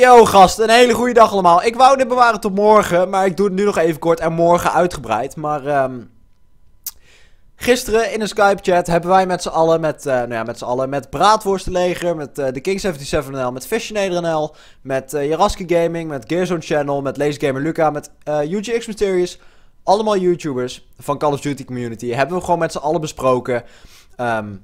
Yo gasten, een hele goede dag allemaal. Ik wou dit bewaren tot morgen, maar ik doe het nu nog even kort en morgen uitgebreid. Maar um, gisteren in een Skype-chat hebben wij met z'n allen, met, eh, nou ja, met z'n allen, met Braadworstenleger, met uh, de King77NL, met NL, met uh, Jaraski Gaming, met Gearzone Channel, met Lasergamer Luca, met uh, UGX Mysterious. Allemaal YouTubers van Call of Duty Community hebben we gewoon met z'n allen besproken. Um,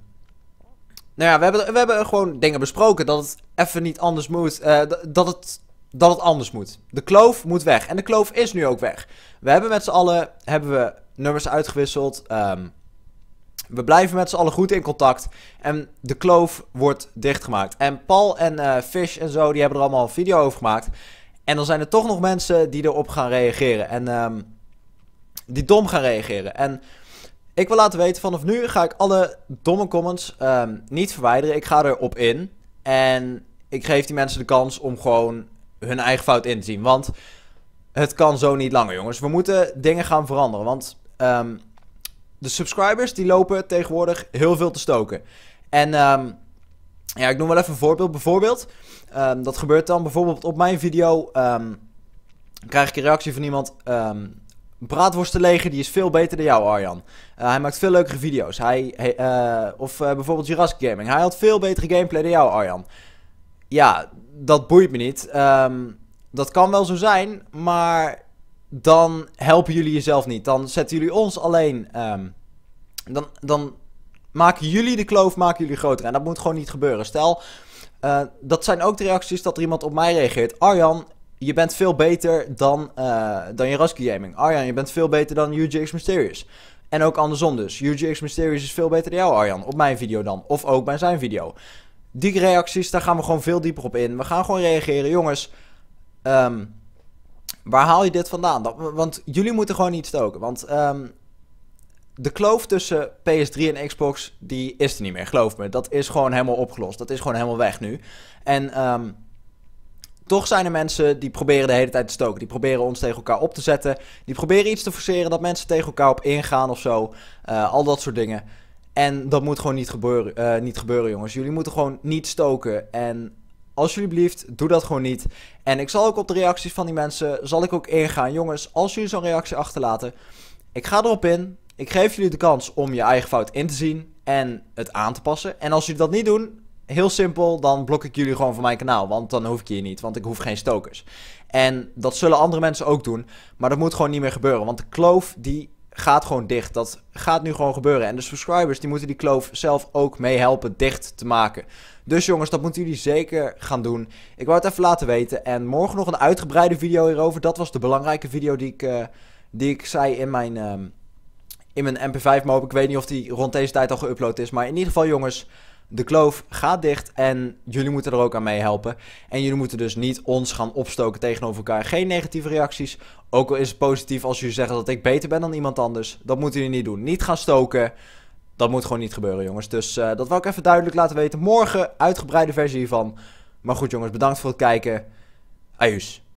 nou ja, we hebben, we hebben gewoon dingen besproken dat het even niet anders moet. Eh, dat, het, dat het anders moet. De kloof moet weg. En de kloof is nu ook weg. We hebben met z'n allen hebben we nummers uitgewisseld. Ehm, we blijven met z'n allen goed in contact. En de kloof wordt dichtgemaakt. En Paul en eh, Fish en zo, die hebben er allemaal een video over gemaakt. En dan zijn er toch nog mensen die erop gaan reageren. En ehm, die dom gaan reageren. En ik wil laten weten, vanaf nu ga ik alle domme comments ehm, niet verwijderen. Ik ga erop in. En ik geef die mensen de kans om gewoon hun eigen fout in te zien. Want het kan zo niet langer, jongens. We moeten dingen gaan veranderen. Want ehm, de subscribers die lopen tegenwoordig heel veel te stoken. En ehm, ja, ik noem wel even een voorbeeld. Bijvoorbeeld, dat gebeurt dan bijvoorbeeld op mijn video. krijg ik een reactie van iemand braadworstenleger die is veel beter dan jou, Arjan. Eh, hij maakt veel leukere video's. Hij, eh, of eh, bijvoorbeeld Jurassic Gaming. Hij had veel betere gameplay dan jou, Arjan. Ja, dat boeit me niet. Ehm, dat kan wel zo zijn, maar dan helpen jullie jezelf niet. Dan zetten jullie ons alleen. Ehm, dan, dan maken jullie de kloof, maken jullie groter. En dat moet gewoon niet gebeuren. Stel, dat zijn ook de reacties dat er iemand op mij reageert. Arjan, je bent veel beter dan, uh, dan Jaraski Gaming. Arjan, je bent veel beter dan UGX Mysterious. En ook andersom dus. UGX Mysterious is veel beter dan jou, Arjan. Op mijn video dan. Of ook bij zijn video. Die reacties, daar gaan we gewoon veel dieper op in. We gaan gewoon reageren. Jongens, ehm, waar haal je dit vandaan? Dat, want jullie moeten gewoon niet stoken. Want ehm, de kloof tussen PS3 en Xbox, die is er niet meer. Geloof me, dat is gewoon helemaal opgelost. Dat is gewoon helemaal weg nu. En... Ehm, toch zijn er mensen die proberen de hele tijd te stoken. Die proberen ons tegen elkaar op te zetten. Die proberen iets te forceren dat mensen tegen elkaar op ingaan of zo. Eh, al dat soort dingen. En dat moet gewoon niet gebeuren, eh, niet gebeuren, jongens. Jullie moeten gewoon niet stoken. En alsjeblieft, doe dat gewoon niet. En ik zal ook op de reacties van die mensen, zal ik ook ingaan. Jongens, als jullie zo'n reactie achterlaten, ik ga erop in. Ik geef jullie de kans om je eigen fout in te zien en het aan te passen. En als jullie dat niet doen, heel simpel, dan blok ik jullie gewoon van mijn kanaal. Want dan hoef ik hier niet, want ik hoef geen stokers. En dat zullen andere mensen ook doen. Maar dat moet gewoon niet meer gebeuren. Want de kloof die gaat gewoon dicht. Dat gaat nu gewoon gebeuren. En de subscribers die moeten die kloof zelf ook mee helpen dicht te maken. Dus jongens, dat moeten jullie zeker gaan doen. Ik wou het even laten weten. En morgen nog een uitgebreide video hierover. Dat was de belangrijke video die ik, eh, die ik zei in mijn... Ehm, in mijn MP5 mob. Ik weet niet of die rond deze tijd al geüpload is. Maar in ieder geval, jongens. De kloof gaat dicht en jullie moeten er ook aan mee helpen. En jullie moeten dus niet ons gaan opstoken tegenover elkaar. Geen negatieve reacties. Ook al is het positief als jullie zeggen dat ik beter ben dan iemand anders. Dat moeten jullie niet doen. Niet gaan stoken. Dat moet gewoon niet gebeuren, jongens. Dus eh, dat wil ik even duidelijk laten weten. Morgen uitgebreide versie hiervan. Maar goed, jongens, bedankt voor het kijken. Ajus.